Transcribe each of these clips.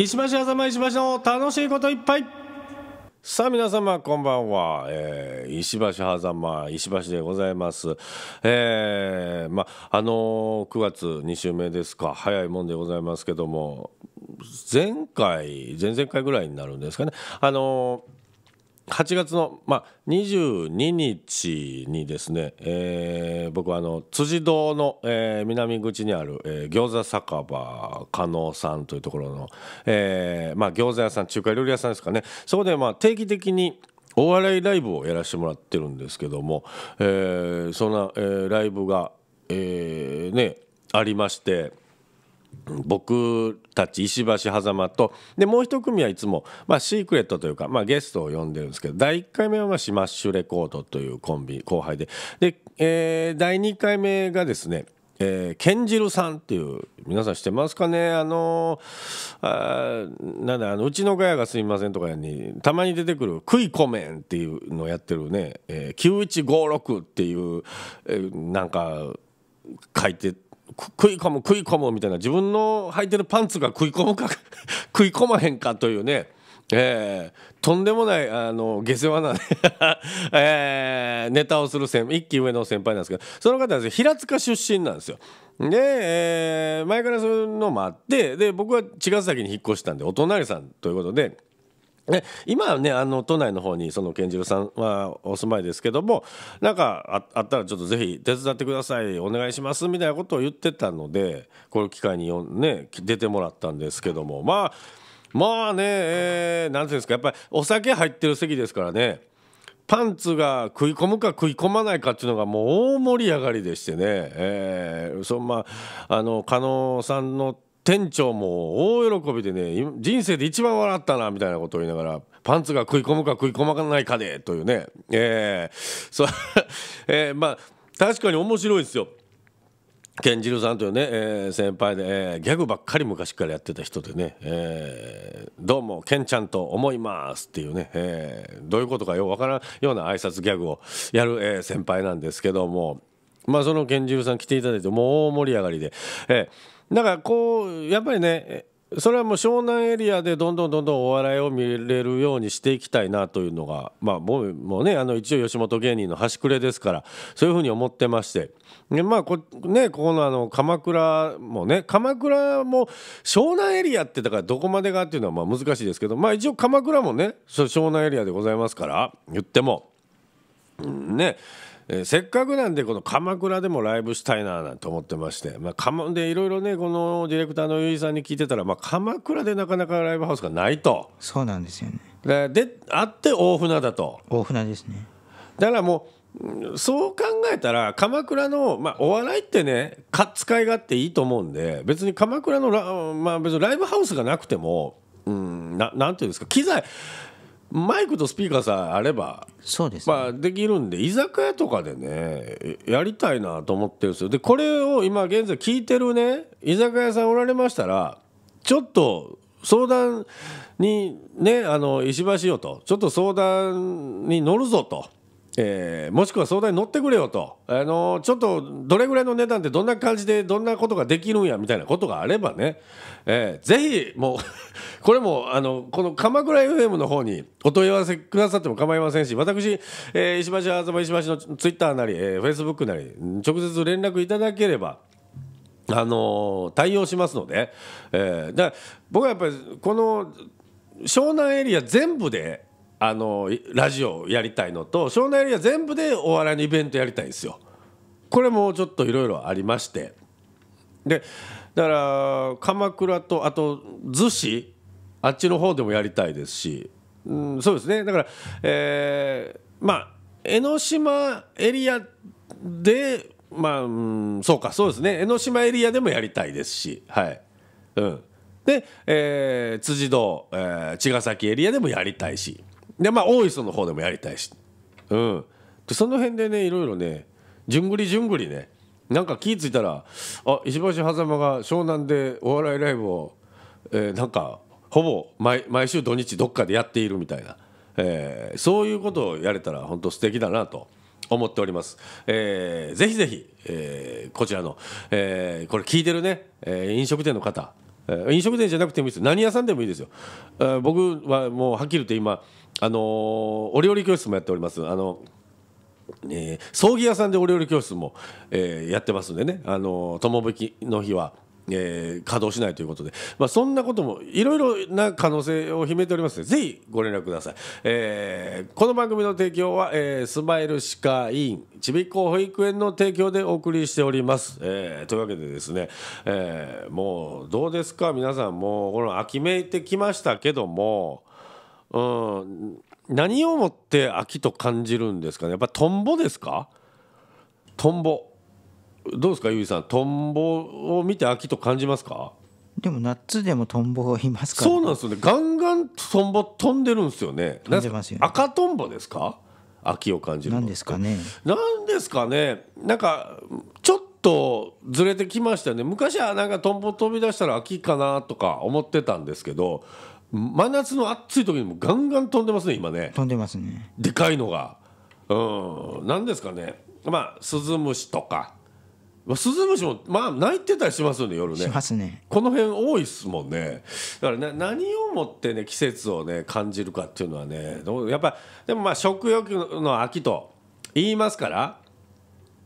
石橋あざま石橋の楽しいこといっぱいさあ皆様こんばんは、えー、石橋狭間石橋でございます、えー、まあのー、9月2週目ですか早いもんでございますけども前回前々回ぐらいになるんですかねあのー8月の、まあ、22日にですね、えー、僕はあの辻堂の、えー、南口にある、えー、餃子酒場加納さんというところの、えーまあ、餃子屋さん中華料理屋さんですかねそこで、まあ、定期的にお笑いライブをやらせてもらってるんですけども、えー、そんな、えー、ライブが、えーね、ありまして。僕たち石橋狭間とでもう一組はいつも、まあ、シークレットというか、まあ、ゲストを呼んでるんですけど第1回目はシマッシュレコードというコンビ後輩でで、えー、第2回目がですねえー、ケンジルさんっていう皆さん知ってますかねあのあなんだあのうちのガヤがすみませんとかにたまに出てくる「クイコメン」っていうのをやってるね、えー、9156っていう、えー、なんか書いて食い込む食い込むみたいな自分の履いてるパンツが食い込むか 食い込まへんかというねえー、とんでもないあの下世話な、ね えー、ネタをする先一期上の先輩なんですけどその方は平塚出身なんですよ。で、えー、前からそういうのもあってで僕は茅ヶ崎に引っ越したんでお隣さんということでね、今はねあの都内の方にその健次郎さんはお住まいですけどもなんかあったらちょっとぜひ手伝ってくださいお願いしますみたいなことを言ってたのでこの機会にね出てもらったんですけどもまあまあね、えー、なんていうんですかやっぱりお酒入ってる席ですからねパンツが食い込むか食い込まないかっていうのがもう大盛り上がりでしてね、えー、そんまあの加納さんの店長も大喜びでね人生で一番笑ったなみたいなことを言いながらパンツが食い込むか食い込まないかでというねえー、そ えー、まあ確かに面白いですよ。ケンジルさんというね、えー、先輩で、えー、ギャグばっかり昔からやってた人でね、えー、どうもケンちゃんと思いますっていうね、えどういうことかよくわからんような挨拶ギャグをやる、え先輩なんですけども、まあ、そのケンジルさん来ていただいてもう大盛り上がりで、えーだからこうやっぱりねそれはもう湘南エリアでどんどんどんどんお笑いを見れるようにしていきたいなというのが、まあ、もうもうねあの一応吉本芸人の端くれですからそういうふうに思ってましてで、まあこね、ここのあの鎌倉もね鎌倉も湘南エリアってだからどこまでがっていうのはまあ難しいですけど、まあ、一応鎌倉もね湘南エリアでございますから言っても。ねえー、せっかくなんでこの鎌倉でもライブしたいななんて思ってまして、まあ、かまでいろいろねこのディレクターの結衣さんに聞いてたら、まあ、鎌倉でなかなかライブハウスがないとそうなんですよねであって大船だと大船ですねだからもうそう考えたら鎌倉の、まあ、お笑いってねか使い勝手いいと思うんで別に鎌倉のラ,、まあ、別にライブハウスがなくてもうんななんていうんですか機材マイクとスピーカーさえあればそうです、ね、まあ、できるんで居酒屋とかでねやりたいなと思ってるんですよでこれを今現在聞いてるね居酒屋さんおられましたらちょっと相談にねあの石橋よとちょっと相談に乗るぞとえー、もしくは相談に乗ってくれよと、あのー、ちょっとどれぐらいの値段ってどんな感じでどんなことができるんやみたいなことがあればね、えー、ぜひもう これもあのこの鎌倉 FM の方にお問い合わせくださっても構いませんし私、えー、石橋あずま石橋のツイッターなり、えー、フェイスブックなり直接連絡いただければあのー、対応しますので、えー、だ僕はやっぱりこの湘南エリア全部であのラジオやりたいのと湘南エリア全部でお笑いのイベントやりたいんですよ。これもちょっといろいろありましてでだから鎌倉とあと逗子あっちの方でもやりたいですし、うん、そうですねだから、えー、まあ江ノ島エリアでまあ、うん、そうかそうですね江ノ島エリアでもやりたいですしはい。うん、で、えー、辻堂、えー、茅ヶ崎エリアでもやりたいし。でまあ大磯の方でもやりたいし、うん、でその辺でねいろいろね順繰り順繰りねなんか気ぃ付いたらあ石橋狭間が湘南でお笑いライブを、えー、なんかほぼ毎毎週土日どっかでやっているみたいな、えー、そういうことをやれたら本当素敵だなと。思っております、えー、ぜひぜひ、えー、こちらの、えー、これ聞いてるね、えー、飲食店の方飲食店じゃなくてもいいです何屋さんでもいいですよ、僕はもうはっきり言って今、あのお料理教室もやっておりますあのえー、葬儀屋さんでお料理教室も、えー、やってますんでね、あの友引きの日はえー、稼働しないということで、まあ、そんなこともいろいろな可能性を秘めておりますのでぜひご連絡ください、えー、この番組の提供は、えー、スマイル歯科医院ちびっこ保育園の提供でお送りしております、えー、というわけでですね、えー、もうどうですか皆さんもうこの秋めいてきましたけどもうん何をもって秋と感じるんですかねやっぱトンボですかトンボどうですかゆいさんトンボを見て秋と感じますかでも夏でもトンボいますからそうなんですよねガンガントンボ飛んでるんですよね飛んでますよね赤トンボですか秋を感じるなんですかねなんですかねなんかちょっとずれてきましたね昔はなんかトンボ飛び出したら秋かなとか思ってたんですけど真夏の暑い時にもガンガン飛んでますね今ね飛んでますねでかいのがうんなんですかねまあスズムシとかスズムシもまあ鳴いてたりしますよね夜ねしますねこの辺多いっすもんねだから何をもってね季節をね感じるかっていうのはねやっぱでもまあ食欲の秋と言いますから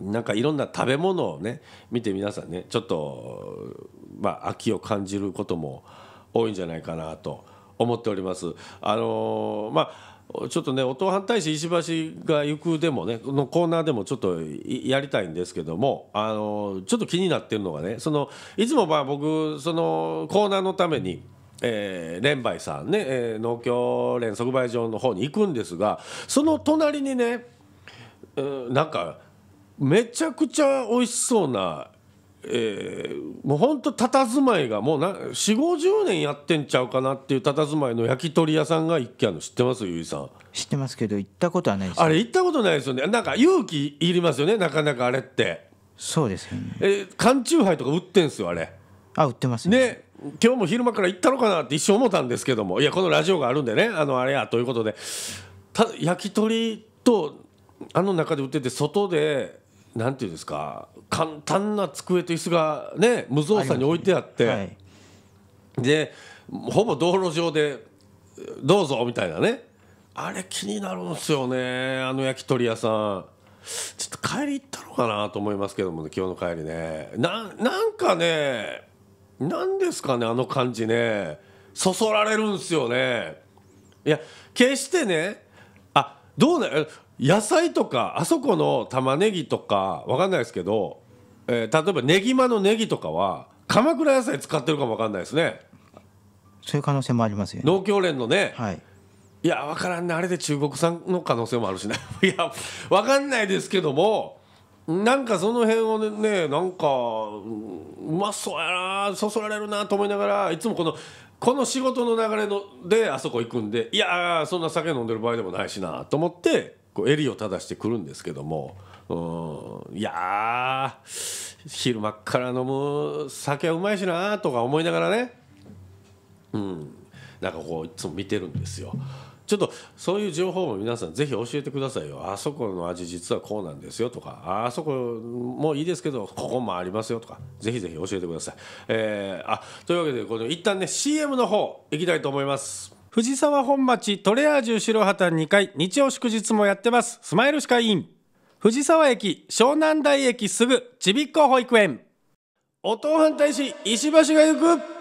なんかいろんな食べ物をね見て皆さんねちょっとまあ秋を感じることも多いんじゃないかなと思っております。あのー、まあちょっとね音反対し石橋が行くでもねのコーナーでもちょっとやりたいんですけどもあのちょっと気になってるのがねそのいつもまあ僕そのコーナーのために。えー、連梅さんね、えー、農協連即売場の方に行くんですがその隣にね、うん、なんかめちゃくちゃ美味しそうなえー、もうほんとずまいがもう4 5 0年やってんちゃうかなっていうたたずまいの焼き鳥屋さんが一軒あるの知ってますゆいさん知ってますけど行ったことはないです、ね、あれ行ったことないですよねなんか勇気いりますよねなかなかあれってそうですよねえ缶チューハイとか売ってんすよあれあ売ってますねね今日も昼間から行ったのかなって一瞬思ったんですけどもいやこのラジオがあるんでねあのあれやということでた焼き鳥とあの中で売ってて外でなんていうんですか簡単な机と椅子がね無造作に置いてあって、はい、でほぼ道路上でどうぞみたいなねあれ気になるんですよねあの焼き鳥屋さんちょっと帰り行ったのかなと思いますけどもね今日の帰りねななんかね何ですかねあの感じねそそられるんすよねいや決してねあどうな野菜とかあそこの玉ねぎとかわかんないですけどえー、例えばねぎまのねぎとかは鎌倉野菜使ってるかもわかんないですねそういう可能性もありますよ、ね、農協連のね、はい、いや分からんねあれで中国産の可能性もあるしね いや分かんないですけどもなんかその辺をねなんかうまそうやなそそられるなと思いながらいつもこのこの仕事の流れのであそこ行くんでいやそんな酒飲んでる場合でもないしなと思ってこう襟を正してくるんですけども。いや昼間から飲む酒はうまいしなとか思いながらねうんなんかこういつも見てるんですよちょっとそういう情報も皆さんぜひ教えてくださいよあそこの味実はこうなんですよとかあそこもいいですけどここもありますよとかぜひぜひ教えてください、えー、あというわけでこの一旦ね CM の方いきたいと思います藤沢本町トレアージュ白旗2階日曜祝日もやってますスマイル歯科医院藤沢駅、湘南台駅すぐ、ちびっこ保育園。お父飯大使、石橋が行く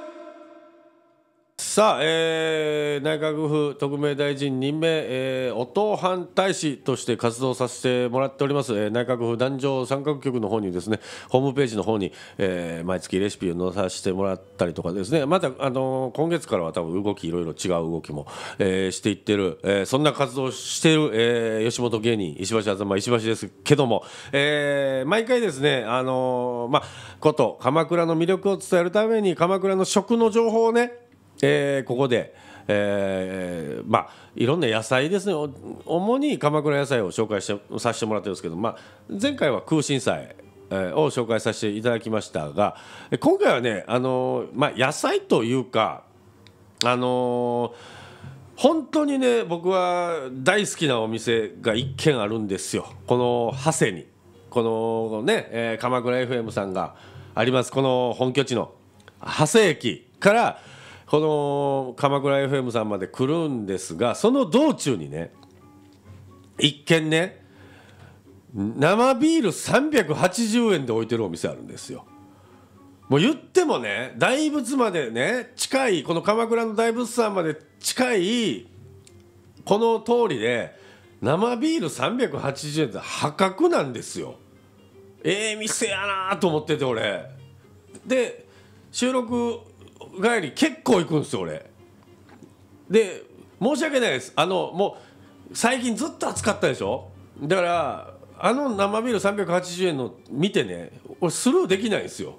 さあ、えー、内閣府特命大臣任命、えー、党藩大使として活動させてもらっております、えー、内閣府男女参画局の方にですねホームページの方に、えー、毎月レシピを載させてもらったりとかですねまた、あのー、今月からは多分動きいろいろ違う動きも、えー、していってる、えー、そんな活動をしている、えー、吉本芸人石橋あざま石橋ですけども、えー、毎回ですね、あのー、まあ、こと鎌倉の魅力を伝えるために鎌倉の食の情報をねえー、ここで、えー、まあいろんな野菜ですね主に鎌倉野菜を紹介してさせてもらってるんですけど、まあ、前回は空心菜を紹介させていただきましたが今回はね、あのまあ、野菜というか、あの本当にね僕は大好きなお店が1軒あるんですよこの長谷にこのね、えー、鎌倉 FM さんがありますこの本拠地の長谷駅からこの鎌倉 FM さんまで来るんですがその道中にね一見ね生ビール380円で置いてるお店あるんですよ。もう言ってもね大仏までね近いこの鎌倉の大仏さんまで近いこの通りで生ビール380円って破格なんですよ。ええー、店やなと思ってて俺。で収録帰り結構行くんですよ俺で申し訳ないですあのもう最近ずっと暑かったでしょだからあの生ビール380円の見てね俺スルーできないんですよ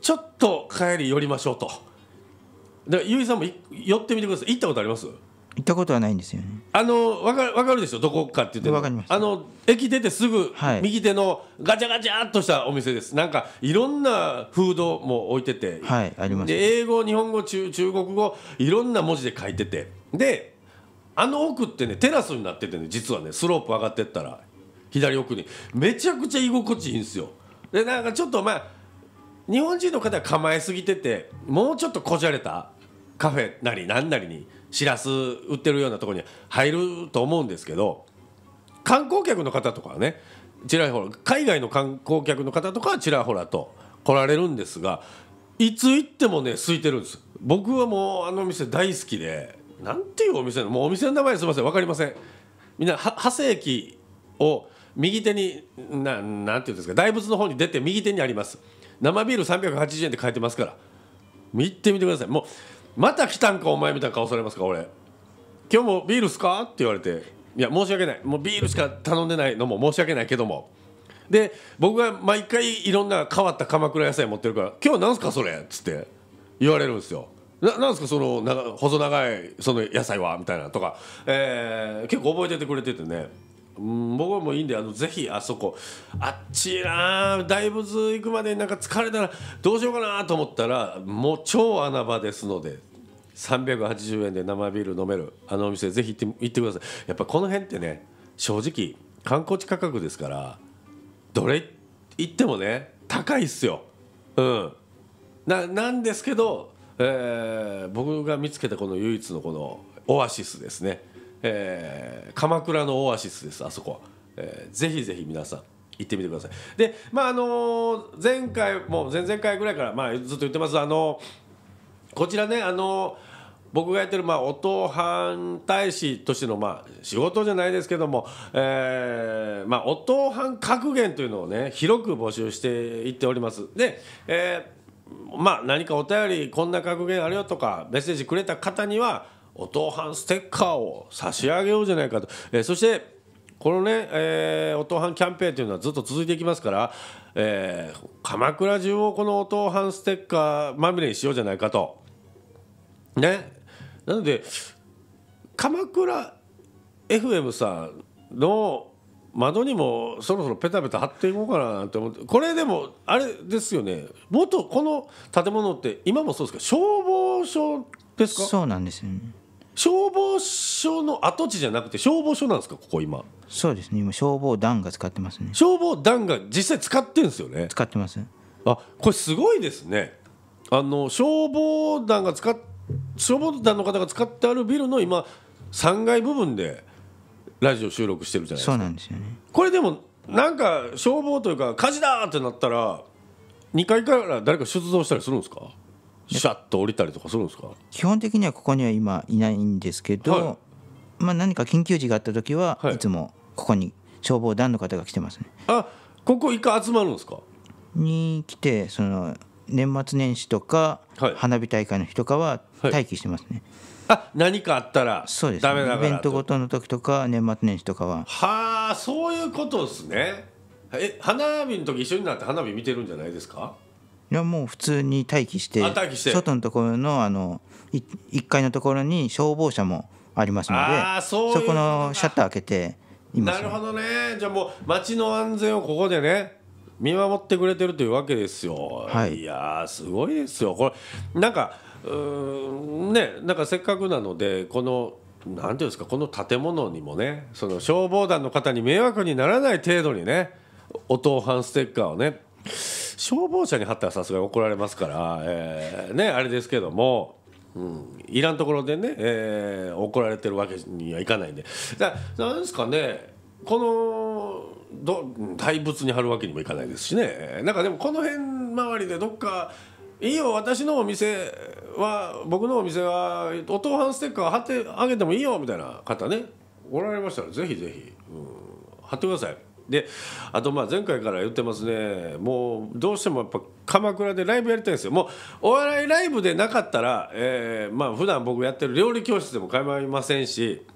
ちょっと帰り寄りましょうとだから結衣さんも寄ってみてください行ったことあります行ったことはないんですよね。あのわかる、わかるでしょどこかって言ってわかります。あの駅出てすぐ右手のガチャガチャっとしたお店です。なんかいろんなフードも置いてて、はいあります、で英語日本語中中国語いろんな文字で書いててであの奥ってねテラスになっててね実はねスロープ上がってったら左奥にめちゃくちゃ居心地いいんですよ。でなんかちょっとまあ日本人の方は構えすぎててもうちょっとこじゃれたカフェなりなんなりに。しらす売ってるようなところに入ると思うんですけど観光客の方とかはねちらほら海外の観光客の方とかはちらほらと来られるんですがいつ行ってもね空いてるんです僕はもうあの店大好きでなんていうお店もうお店の名前すみません分かりませんみんな長生駅を右手にななんていうんですか大仏の方に出て右手にあります生ビール380円って書いてますから行ってみてくださいもうまた来たんかお前みたいな顔されますか俺今日もビールすかって言われていや申し訳ないもうビールしか頼んでないのも申し訳ないけどもで僕が毎回いろんな変わった鎌倉野菜持ってるから「今日なんすかそれ」っつって言われるんですよ。ななんすかその長細長いその野菜はみたいなとか、えー、結構覚えててくれててね僕はもういいんであのぜひあそこあっちいな大仏行くまでなんか疲れたらどうしようかなと思ったらもう超穴場ですので380円で生ビール飲めるあのお店ぜひ行って行ってくださいやっぱこの辺ってね正直観光地価格ですからどれ行ってもね高いっすようんななんですけど、えー、僕が見つけたこの唯一のこのオアシスですねえー、鎌倉のオアシスですあそこは、えー、ぜひぜひ皆さん行ってみてくださいでまああのー、前回も前々回ぐらいから、まあ、ずっと言ってますあのー、こちらねあのー僕がやってる、まあ、音反対師としての、まあ、仕事じゃないですけども、えーまあ、音反格言というのをね広く募集していっておりますで、えーまあ、何かお便りこんな格言あるよとかメッセージくれた方にはお父はんステッカーを差し上げようじゃないかと、えー、そしてこのね、えー、おとうはんキャンペーンというのはずっと続いていきますから、えー、鎌倉中をこのおとうはんステッカーまみれにしようじゃないかとねなので鎌倉 FM さんの窓にもそろそろペタペタ貼っていこうかなと思ってこれでもあれですよね元この建物って今もそうですけど消防署ですかそうなんですよね消防署の跡地じゃなくて消防署なんですかここ今そうですね今消防団が使ってますね消防団が実際使ってるんですよね使ってますあこれすごいですねあの消防団が使っ消防団の方が使ってあるビルの今3階部分でラジオ収録してるじゃないですかそうなんですよねこれでもなんか消防というか火事だってなったら2階から誰か出動したりするんですかシャッと降りたりとかするんですか基本的にはここには今いないんですけど、はい、まあ、何か緊急時があった時は、い、つもここに消防団の方が来てますねあここ一回集まるんですかに来てその年末年始とか、花火大会の日とかは待機してますね、はい、あ何かあったらそうです、ね、イベントごとの時とか年末年始とかははあそういうことですねえ花火の時一緒になって花火見てるんじゃないですかいやもう普通に待機して外のところのあの1階のところに消防車もありますのでそこのシャッター開けています、なるほどねじゃあもう街の安全をここでね見守ってくれてるというわけですよ、はい、いやすごいですよこれなんかうんねなんかせっかくなのでこのなんていうんですかこの建物にもねその消防団の方に迷惑にならない程度にねお父飯ステッカーをね消防車に貼ったらさすがに怒られますから、えー、ねあれですけども。うん、いらんところでね、えー、怒られてるわけにはいかないんでだなんですかねこのど大仏に貼るわけにもいかないですしねなんかでもこの辺周りでどっかいいよ私のお店は僕のお店はお父飯ステッカー貼ってあげてもいいよみたいな方ねおられましたらぜひぜひ、うん、貼ってください。であとまあ前回から言ってますねもうどうしてもやっぱ鎌倉でライブやりたいんですよもうお笑いライブでなかったら、えー、まあ普段僕やってる料理教室でも構いませんし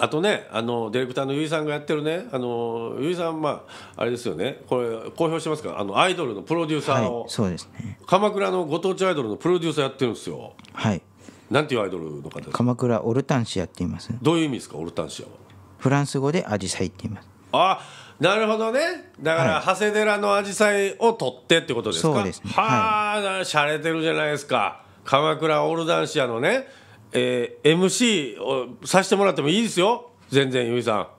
あとねあのディレクターの結衣さんがやってるねあの結衣さんまああれですよねこれ公表してますからあのアイドルのプロデューサーを、はい、そうですね鎌倉のご当地アイドルのプロデューサーやってるんですよはいなんていうアイドルの方鎌倉オルタンシアって言いますどういう意味ですかオルタンシアはフランス語でアジサイって言いますあなるほどねだから、長谷寺の紫陽花を取ってってことですかそうです、ね、はあ、はい、しゃれてるじゃないですか鎌倉オールダンシアのね、えー、MC をさせてもらってもいいですよ全然由美さ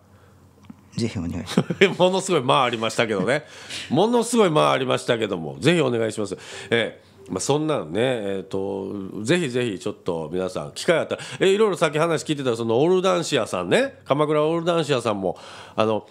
んぜひお願い ものすごい間ありましたけどねものすごい間ありましたけどもぜひお願いしますええーまあ、そんなんね、えーと、ぜひぜひちょっと皆さん機会あったらえいろいろさっき話聞いてたそのオールダンシアさんね鎌倉オールダンシアさんもあの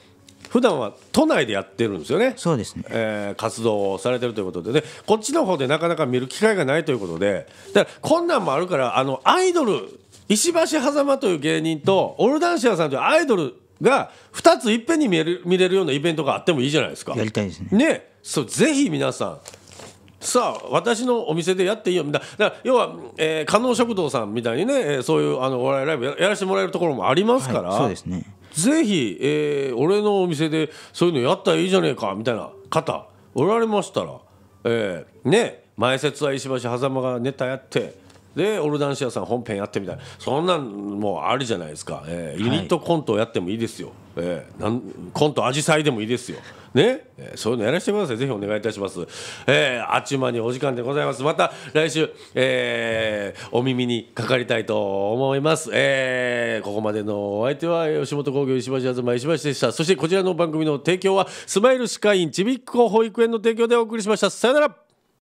普段は都内でやってるんですよねそうですね、えー、活動をされてるということでね、こっちの方でなかなか見る機会がないということでだから困難もあるからあのアイドル石橋狭間という芸人とオールダンシアさんというアイドルが2ついっぺんに見れる見れるようなイベントがあってもいいじゃないですか。やりたいですねねそうぜひ皆さんさあ私のお店でやっていいよみたいな要は、えー、加納食堂さんみたいにねそういうあのお笑いライブやらせてもらえるところもありますから、はい、そうですねぜひ、えー、俺のお店でそういうのやったらいいじゃねえかみたいな方おられましたら、えー、ね前説は石橋狭間がネタやって。でオルダンシアさん本編やってみたいそんなんもうあるじゃないですか、えー、ユニットコントをやってもいいですよ、えー、なんコントアジサイでもいいですよね、えー、そういうのやらせてくださいぜひお願いいたします、えー、あっちゅう間にお時間でございますまた来週、えー、お耳にかかりたいと思います、えー、ここまでのお相手は吉本興業石橋東石橋でしたそしてこちらの番組の提供はスマイル歯科医院ちびっこ保育園の提供でお送りしましたさよなら